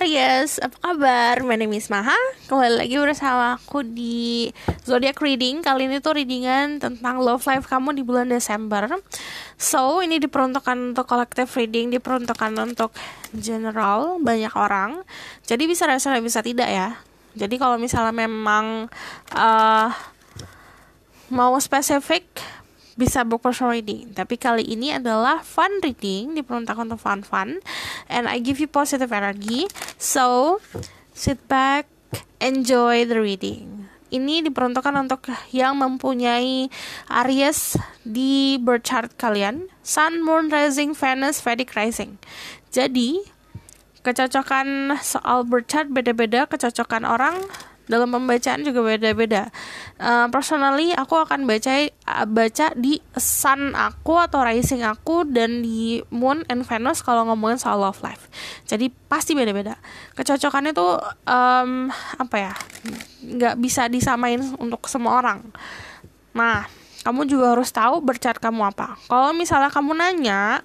Aquarius, apa kabar? My name is Maha. Kembali lagi bersama aku di Zodiac Reading. Kali ini tuh readingan tentang love life kamu di bulan Desember. So, ini diperuntukkan untuk collective reading, diperuntukkan untuk general banyak orang. Jadi bisa rasional bisa tidak ya. Jadi kalau misalnya memang uh, mau spesifik bisa book personal reading. Tapi kali ini adalah fun reading, diperuntukkan untuk fun-fun. And I give you positive energy. So, sit back, enjoy the reading. Ini diperuntukkan untuk yang mempunyai Aries di birth chart kalian, Sun, Moon, Rising, Venus, Vedic Rising. Jadi, kecocokan soal birth chart beda-beda, kecocokan orang dalam pembacaan juga beda-beda. Uh, personally aku akan baca eh, baca di sun aku atau rising aku dan di moon and Venus kalau ngomongin soal love life. Jadi pasti beda-beda. Kecocokannya tuh um, apa ya? Gak bisa disamain untuk semua orang. Nah, kamu juga harus tahu bercat kamu apa. Kalau misalnya kamu nanya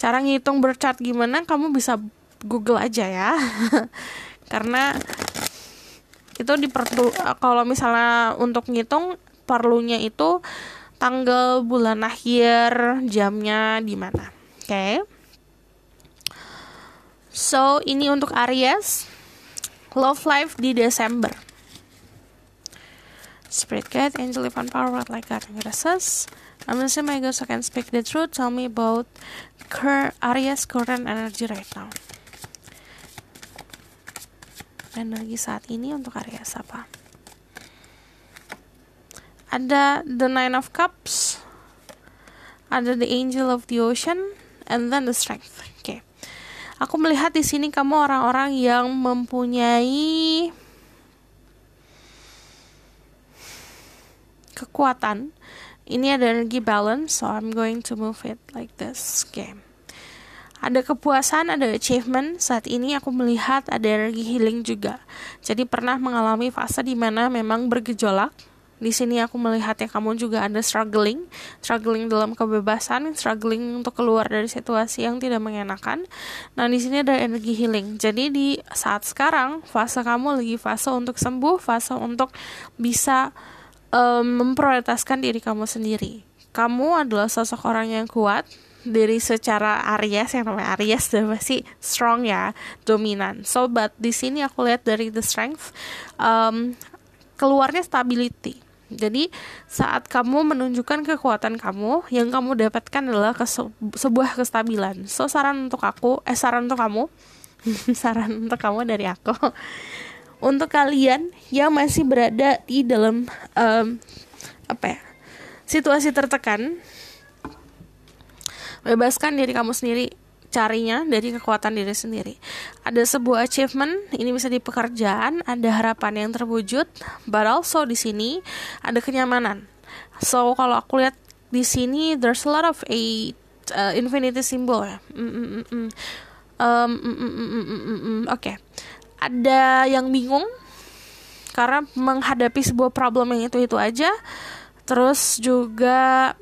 cara ngitung bercat gimana, kamu bisa Google aja ya. Karena itu diperlu kalau misalnya untuk ngitung perlunya itu tanggal bulan akhir jamnya di mana oke okay. so ini untuk Aries love life di Desember Spirit guide, angel, Ivan power, red light guide, graces. I'm say my ghost I can speak the truth. Tell me about her Aries current energy right now energi saat ini untuk area siapa? Ada The Nine of Cups, ada The Angel of the Ocean, and then The Strength. Oke, okay. aku melihat di sini kamu orang-orang yang mempunyai kekuatan. Ini ada energi balance, so I'm going to move it like this. Game. Okay ada kepuasan, ada achievement. Saat ini aku melihat ada energi healing juga. Jadi pernah mengalami fase di mana memang bergejolak. Di sini aku melihatnya kamu juga ada struggling, struggling dalam kebebasan, struggling untuk keluar dari situasi yang tidak mengenakan. Nah, di sini ada energi healing. Jadi di saat sekarang fase kamu lagi fase untuk sembuh, fase untuk bisa um, memprioritaskan diri kamu sendiri. Kamu adalah sosok orang yang kuat, dari secara Aries yang namanya Aries dia pasti strong ya dominan so but di sini aku lihat dari the strength um, keluarnya stability jadi saat kamu menunjukkan kekuatan kamu yang kamu dapatkan adalah kesu- sebuah kestabilan so saran untuk aku eh saran untuk kamu saran untuk kamu dari aku untuk kalian yang masih berada di dalam um, apa ya situasi tertekan Bebaskan diri kamu sendiri carinya dari kekuatan diri sendiri. Ada sebuah achievement, ini bisa di pekerjaan, ada harapan yang terwujud, but also di sini ada kenyamanan. So kalau aku lihat di sini there's a lot of a uh, infinity symbol Oke, ada yang bingung karena menghadapi sebuah problem yang itu itu aja, terus juga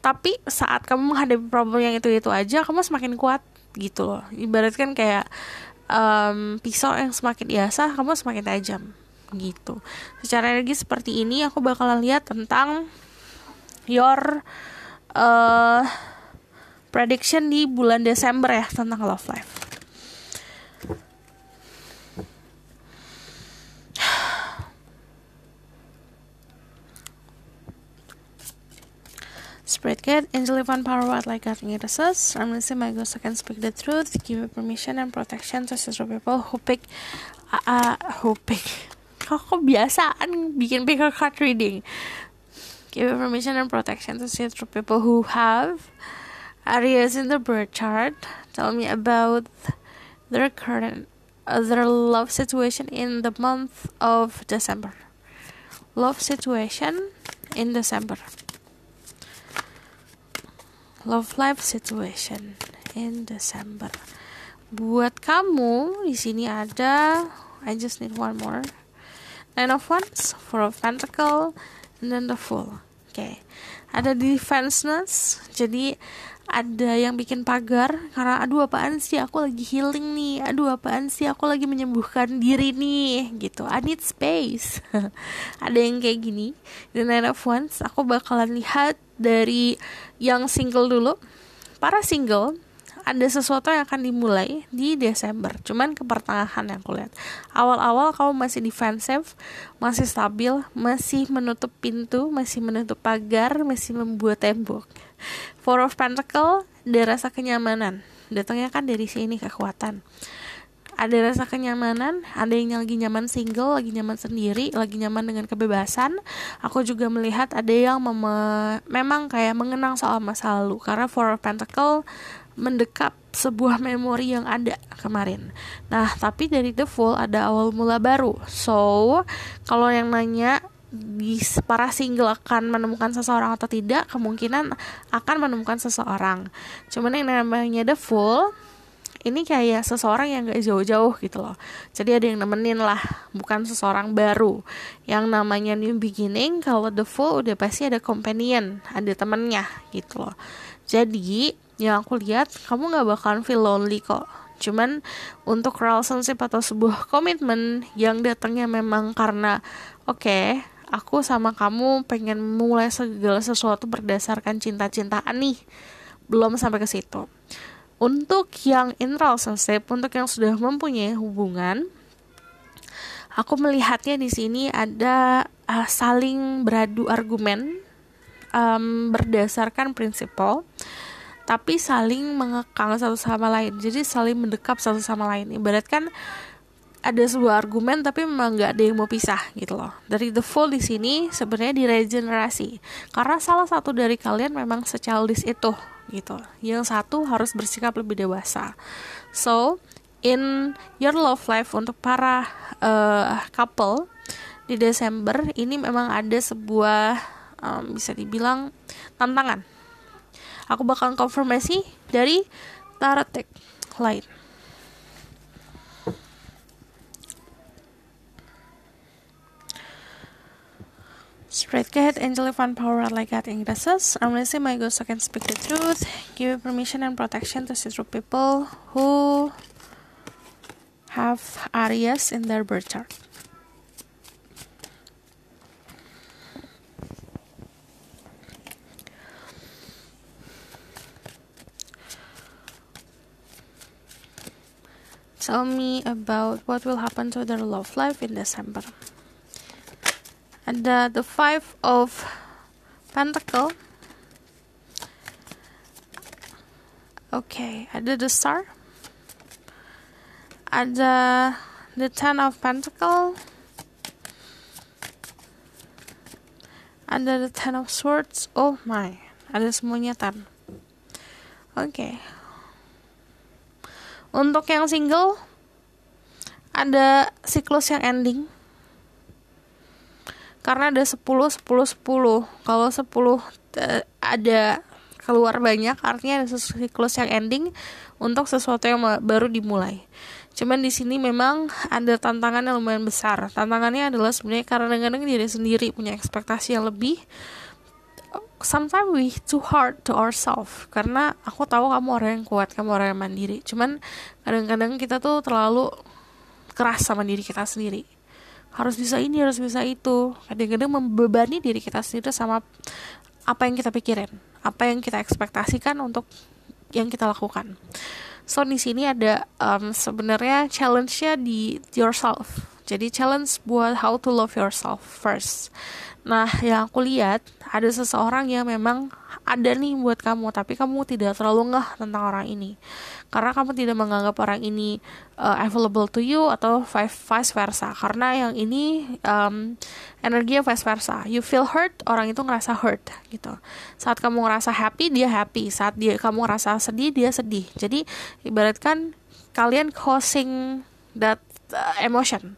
tapi saat kamu menghadapi problem yang itu itu aja kamu semakin kuat gitu loh ibaratkan kayak um, pisau yang semakin biasa kamu semakin tajam gitu secara energi seperti ini aku bakalan lihat tentang your uh, prediction di bulan Desember ya tentang love life Bradgate, Angel Van Power like cutting it as I'm gonna my Magos, I can speak the truth, give permission and protection to social people who pick, uh, uh who pick, kok biasaan bikin a card reading give permission and protection to see people who have areas in the birth chart. Tell me about their current uh, their love situation in the month of December. Love situation in December. love life situation in December. Buat kamu di sini ada I just need one more. Nine of Wands, Four of Pentacle, and then the Fool. Oke, okay. ada defenseness, jadi ada yang bikin pagar karena aduh apaan sih aku lagi healing nih, aduh apaan sih aku lagi menyembuhkan diri nih, gitu. I need space. ada yang kayak gini. The Nine of Wands, aku bakalan lihat dari yang single dulu. Para single, ada sesuatu yang akan dimulai di Desember. Cuman ke pertengahan yang kulihat. Awal-awal kamu masih defensif, masih stabil, masih menutup pintu, masih menutup pagar, masih membuat tembok. Four of Pentacle, ada rasa kenyamanan. Datangnya kan dari sini kekuatan ada rasa kenyamanan ada yang lagi nyaman single lagi nyaman sendiri lagi nyaman dengan kebebasan aku juga melihat ada yang meme- memang kayak mengenang soal masa lalu karena Four of Pentacle mendekap sebuah memori yang ada kemarin. Nah, tapi dari The Full ada awal mula baru. So, kalau yang nanya di para single akan menemukan seseorang atau tidak, kemungkinan akan menemukan seseorang. Cuman yang namanya The Full ini kayak seseorang yang gak jauh-jauh gitu loh jadi ada yang nemenin lah bukan seseorang baru yang namanya new beginning kalau the full udah pasti ada companion ada temennya gitu loh jadi yang aku lihat kamu gak bakalan feel lonely kok cuman untuk relationship atau sebuah komitmen yang datangnya memang karena oke okay, aku sama kamu pengen mulai segala sesuatu berdasarkan cinta-cintaan nih belum sampai ke situ untuk yang in relationship, untuk yang sudah mempunyai hubungan, aku melihatnya di sini ada uh, saling beradu argumen um, berdasarkan prinsipal, tapi saling mengekang satu sama lain. Jadi saling mendekap satu sama lain. Ibarat kan ada sebuah argumen tapi memang nggak ada yang mau pisah gitu loh. Dari the full di sini sebenarnya di regenerasi, karena salah satu dari kalian memang secaldis itu gitu. Yang satu harus bersikap lebih dewasa. So, in your love life untuk para uh, couple di Desember ini memang ada sebuah um, bisa dibilang tantangan. Aku bakal konfirmasi dari tarot lain. Spreadcat, Angel Van Power Legat Ingresses. say my ghost so can speak the truth, give permission and protection to see through people who have areas in their birth chart. Tell me about what will happen to their love life in December. ada the five of pentacle oke okay. ada the star ada the ten of pentacle ada the ten of swords oh my ada semuanya ten oke okay. untuk yang single ada siklus yang ending karena ada 10 10 10 kalau 10 eh, ada keluar banyak artinya ada siklus yang ending untuk sesuatu yang baru dimulai cuman di sini memang ada tantangan yang lumayan besar tantangannya adalah sebenarnya karena kadang-kadang diri sendiri punya ekspektasi yang lebih sometimes we too hard to ourselves karena aku tahu kamu orang yang kuat kamu orang yang mandiri cuman kadang-kadang kita tuh terlalu keras sama diri kita sendiri harus bisa ini harus bisa itu kadang-kadang membebani diri kita sendiri sama apa yang kita pikirin apa yang kita ekspektasikan untuk yang kita lakukan so di sini ada um, sebenarnya challenge-nya di yourself jadi challenge buat how to love yourself first nah yang aku lihat ada seseorang yang memang ada nih buat kamu tapi kamu tidak terlalu ngeh tentang orang ini karena kamu tidak menganggap orang ini uh, available to you atau vice versa karena yang ini um, energi vice versa you feel hurt orang itu ngerasa hurt gitu saat kamu ngerasa happy dia happy saat dia kamu ngerasa sedih dia sedih jadi ibaratkan kalian causing that uh, emotion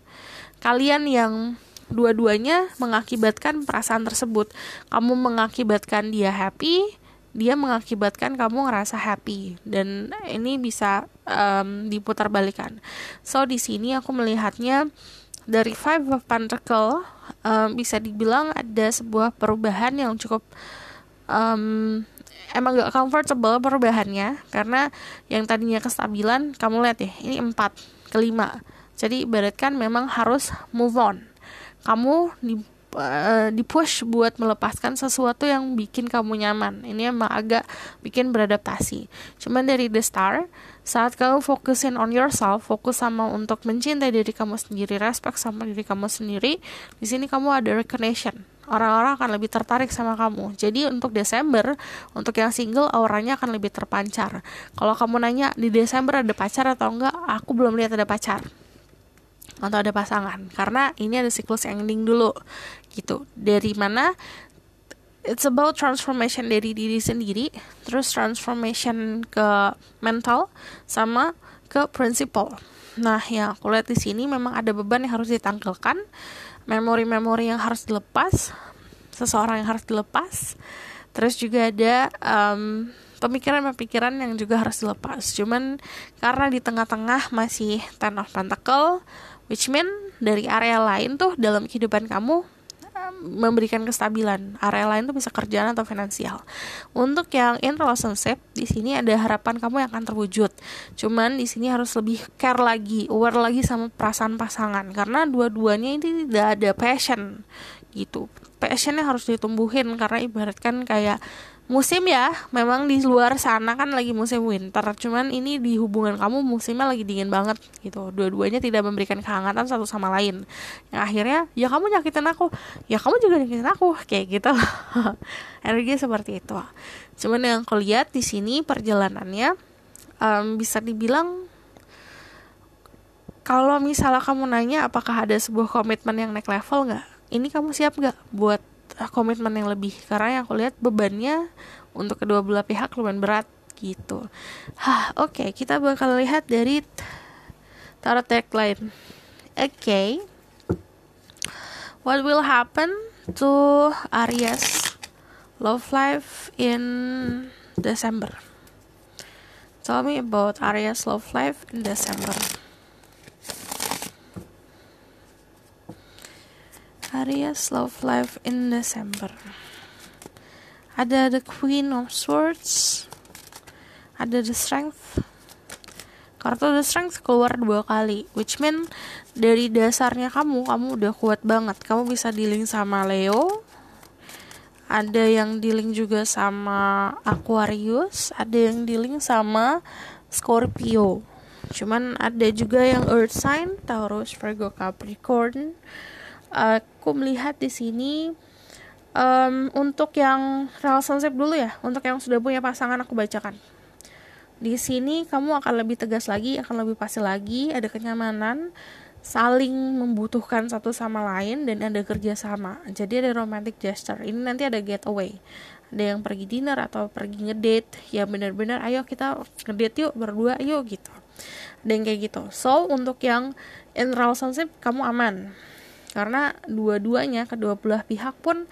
kalian yang dua-duanya mengakibatkan perasaan tersebut. Kamu mengakibatkan dia happy, dia mengakibatkan kamu ngerasa happy dan ini bisa um, balikan So di sini aku melihatnya dari Five of Pentacle um, bisa dibilang ada sebuah perubahan yang cukup um, emang gak comfortable perubahannya karena yang tadinya kestabilan kamu lihat ya ini empat kelima jadi ibaratkan memang harus move on kamu di uh, push buat melepaskan sesuatu yang bikin kamu nyaman. Ini emang agak bikin beradaptasi. Cuman dari The Star, saat kamu fokusin on yourself, fokus sama untuk mencintai diri kamu sendiri, respect sama diri kamu sendiri, di sini kamu ada recognition. Orang-orang akan lebih tertarik sama kamu. Jadi untuk Desember, untuk yang single auranya akan lebih terpancar. Kalau kamu nanya di Desember ada pacar atau enggak, aku belum lihat ada pacar atau ada pasangan karena ini ada siklus ending dulu gitu dari mana it's about transformation dari diri sendiri terus transformation ke mental sama ke principle nah ya aku lihat di sini memang ada beban yang harus ditanggalkan memori-memori yang harus dilepas seseorang yang harus dilepas terus juga ada um, pemikiran-pemikiran yang juga harus dilepas cuman karena di tengah-tengah masih ten of pentacle which mean dari area lain tuh dalam kehidupan kamu memberikan kestabilan area lain tuh bisa kerjaan atau finansial untuk yang in relationship di sini ada harapan kamu yang akan terwujud cuman di sini harus lebih care lagi aware lagi sama perasaan pasangan karena dua-duanya ini tidak ada passion gitu passionnya harus ditumbuhin karena ibaratkan kayak musim ya memang di luar sana kan lagi musim winter cuman ini di hubungan kamu musimnya lagi dingin banget gitu dua-duanya tidak memberikan kehangatan satu sama lain yang akhirnya ya kamu nyakitin aku ya kamu juga nyakitin aku kayak gitu energi seperti itu cuman yang aku lihat di sini perjalanannya um, bisa dibilang kalau misalnya kamu nanya apakah ada sebuah komitmen yang naik level nggak ini kamu siap nggak buat Uh, komitmen yang lebih karena yang aku lihat bebannya untuk kedua belah pihak lumayan berat gitu. Hah, oke, okay, kita bakal lihat dari tarot tagline. Oke. Okay. What will happen to Aries love life in December? Tell me about Aries love life in December. Aries Love life in December. Ada The Queen of Swords, ada The Strength. Kartu The Strength keluar dua kali, which mean dari dasarnya kamu, kamu udah kuat banget. Kamu bisa dealing sama Leo, ada yang dealing juga sama Aquarius, ada yang dealing sama Scorpio. Cuman ada juga yang Earth sign, Taurus, Virgo, Capricorn, Eh, aku melihat di sini um, untuk yang relationship dulu ya, untuk yang sudah punya pasangan aku bacakan. Di sini kamu akan lebih tegas lagi, akan lebih pasti lagi, ada kenyamanan, saling membutuhkan satu sama lain dan ada kerjasama. Jadi ada romantic gesture. Ini nanti ada getaway, ada yang pergi dinner atau pergi ngedate. Ya benar-benar, ayo kita ngedate yuk berdua yuk gitu. Dan kayak gitu. So untuk yang in relationship kamu aman karena dua-duanya kedua belah pihak pun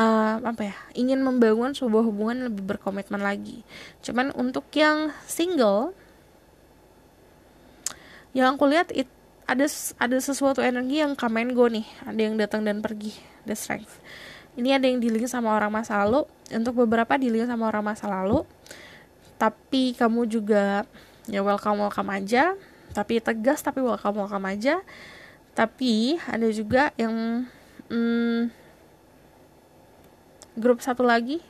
uh, apa ya ingin membangun sebuah hubungan lebih berkomitmen lagi cuman untuk yang single yang aku lihat it, ada ada sesuatu energi yang kamen and go nih ada yang datang dan pergi the strength ini ada yang dealing sama orang masa lalu untuk beberapa dealing sama orang masa lalu tapi kamu juga ya welcome welcome aja tapi tegas tapi welcome welcome aja tapi ada juga yang hmm, grup satu lagi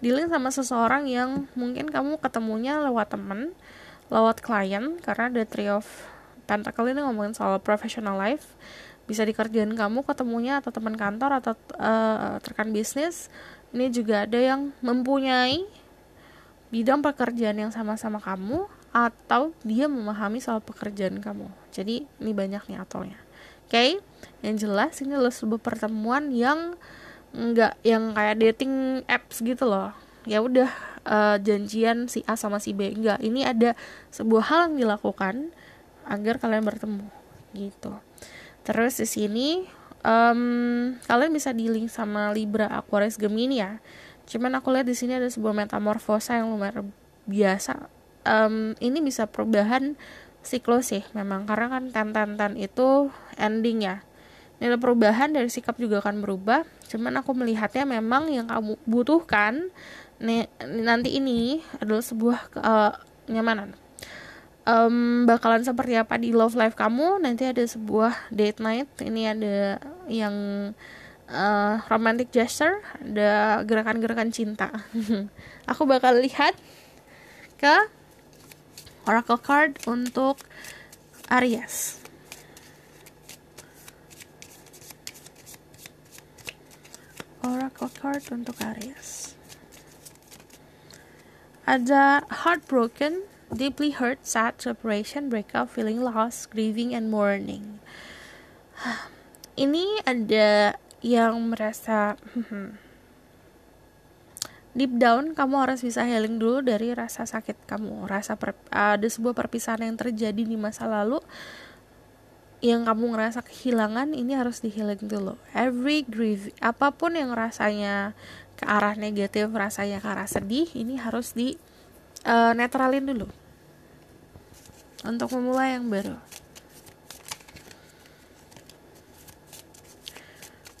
di link sama seseorang yang mungkin kamu ketemunya lewat temen lewat klien karena ada three of pentacle ini ngomongin soal professional life bisa di kerjaan kamu ketemunya atau teman kantor atau uh, rekan bisnis ini juga ada yang mempunyai bidang pekerjaan yang sama-sama kamu atau dia memahami soal pekerjaan kamu. Jadi ini banyak nih atolnya, Oke, okay? yang jelas ini adalah sebuah pertemuan yang enggak yang kayak dating apps gitu loh. Ya udah uh, janjian si A sama si B enggak. Ini ada sebuah hal yang dilakukan agar kalian bertemu gitu. Terus di sini um, kalian bisa di link sama Libra Aquarius Gemini ya. Cuman aku lihat di sini ada sebuah metamorfosa yang lumayan biasa um, ini bisa perubahan siklus sih memang karena kan tantan-tantan itu ending ya nilai perubahan dari sikap juga akan berubah cuman aku melihatnya memang yang kamu butuhkan nih, nanti ini adalah sebuah uh, eh, nyamanan um, bakalan seperti apa di love life kamu nanti ada sebuah date night ini ada yang uh, romantic gesture ada gerakan-gerakan cinta aku bakal lihat ke Oracle card untuk Aries. Oracle card untuk Aries. Ada heartbroken, deeply hurt, sad, separation, breakup, feeling lost, grieving, and mourning. Ini ada yang merasa hmm, hmm deep down kamu harus bisa healing dulu dari rasa sakit kamu rasa per, ada sebuah perpisahan yang terjadi di masa lalu yang kamu ngerasa kehilangan ini harus di healing dulu every grief apapun yang rasanya ke arah negatif rasanya ke arah sedih ini harus di uh, netralin dulu untuk memulai yang baru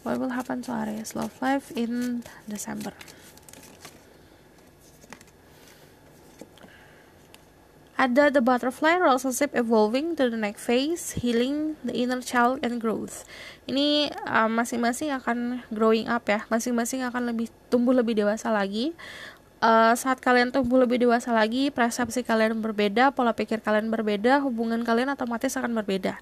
what will happen to Aries love life in December Ada the butterfly relationship evolving to the next phase, healing the inner child and growth. Ini uh, masing-masing uh, akan growing up ya, masing-masing akan lebih tumbuh lebih dewasa lagi. Uh, saat kalian tumbuh lebih dewasa lagi, persepsi kalian berbeda, pola pikir kalian berbeda, hubungan kalian otomatis akan berbeda.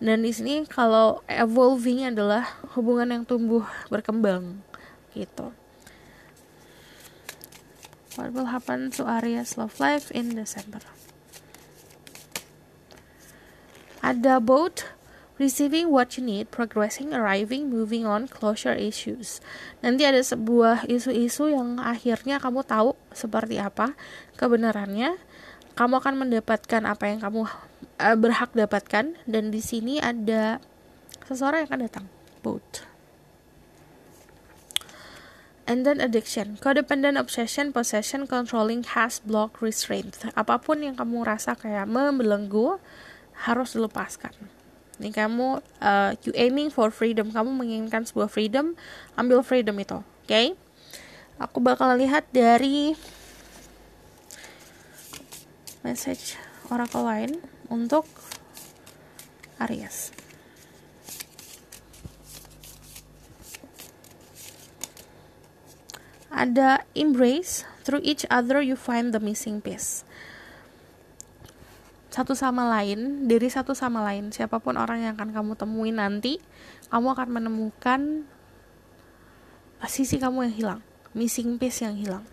Dan di sini kalau evolving adalah hubungan yang tumbuh berkembang gitu. What will happen to Aria's love life in December? ada boat receiving what you need, progressing, arriving, moving on, closure issues. Nanti ada sebuah isu-isu yang akhirnya kamu tahu seperti apa kebenarannya. Kamu akan mendapatkan apa yang kamu uh, berhak dapatkan dan di sini ada seseorang yang akan datang. boat And then addiction, codependent obsession, possession, controlling, has, block, restraint. Apapun yang kamu rasa kayak membelenggu, harus dilepaskan Ini kamu uh, you aiming for freedom kamu menginginkan sebuah freedom ambil freedom itu oke okay? aku bakal lihat dari message orang lain untuk Aries ada embrace through each other you find the missing piece satu sama lain, dari satu sama lain, siapapun orang yang akan kamu temui nanti, kamu akan menemukan sisi kamu yang hilang, missing piece yang hilang.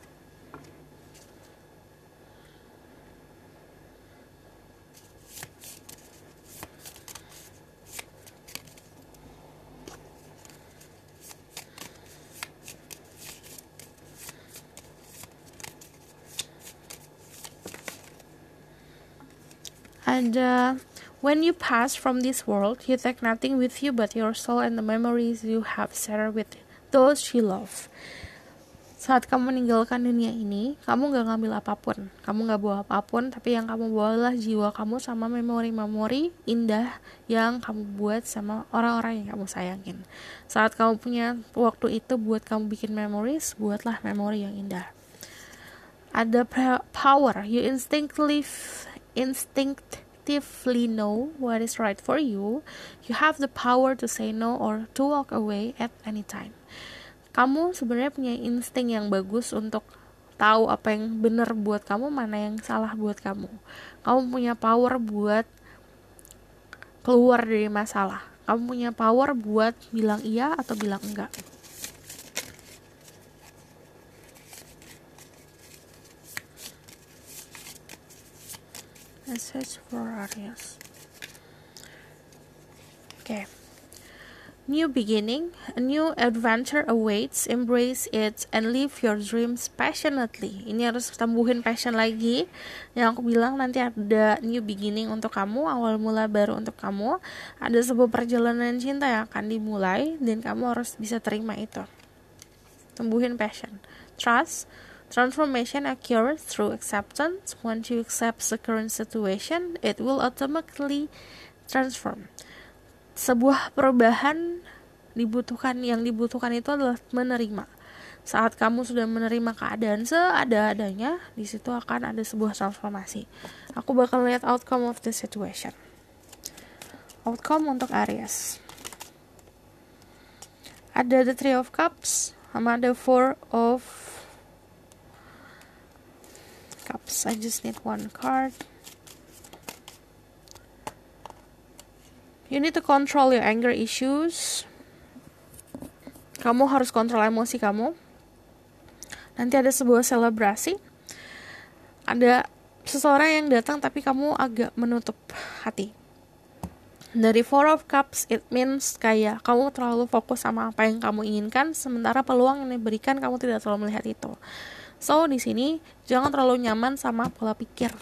And uh, when you pass from this world, you take nothing with you but your soul and the memories you have shared with those you love. Saat kamu meninggalkan dunia ini, kamu gak ngambil apapun, kamu gak bawa apapun, tapi yang kamu bawa adalah jiwa kamu sama memori-memori indah yang kamu buat sama orang-orang yang kamu sayangin. Saat kamu punya waktu itu buat kamu bikin memories, buatlah memori yang indah. Ada power, you instinctively instinct actively know what is right for you, you have the power to say no or to walk away at any time. Kamu sebenarnya punya insting yang bagus untuk tahu apa yang benar buat kamu, mana yang salah buat kamu. Kamu punya power buat keluar dari masalah. Kamu punya power buat bilang iya atau bilang enggak. and search for areas. Okay. New beginning, a new adventure awaits. Embrace it and live your dreams passionately. Ini harus tambuhin passion lagi. Yang aku bilang nanti ada new beginning untuk kamu, awal mula baru untuk kamu. Ada sebuah perjalanan cinta yang akan dimulai dan kamu harus bisa terima itu. Tumbuhin passion, trust, Transformation occurs through acceptance. Once you accept the current situation, it will automatically transform. Sebuah perubahan dibutuhkan yang dibutuhkan itu adalah menerima. Saat kamu sudah menerima keadaan seada-adanya, di situ akan ada sebuah transformasi. Aku bakal lihat outcome of the situation. Outcome untuk Aries. Ada the Three of Cups sama the Four of cups. I just need one card. You need to control your anger issues. Kamu harus kontrol emosi kamu. Nanti ada sebuah selebrasi. Ada seseorang yang datang tapi kamu agak menutup hati dari Four of Cups it means kayak kamu terlalu fokus sama apa yang kamu inginkan sementara peluang yang diberikan kamu tidak terlalu melihat itu So di sini jangan terlalu nyaman sama pola pikir.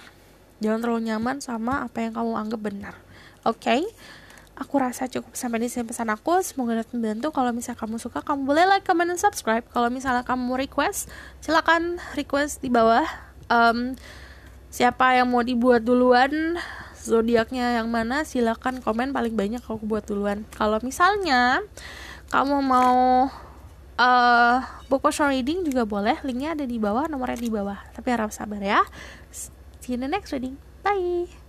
Jangan terlalu nyaman sama apa yang kamu anggap benar. Oke? Okay? Aku rasa cukup sampai di sini pesan aku. Semoga dapat membantu. Kalau misalnya kamu suka, kamu boleh like, comment, dan subscribe. Kalau misalnya kamu mau request, silakan request di bawah. Um, siapa yang mau dibuat duluan, zodiaknya yang mana, silakan komen paling banyak aku buat duluan. Kalau misalnya kamu mau uh, book personal reading juga boleh linknya ada di bawah nomornya di bawah tapi harap sabar ya see you in the next reading bye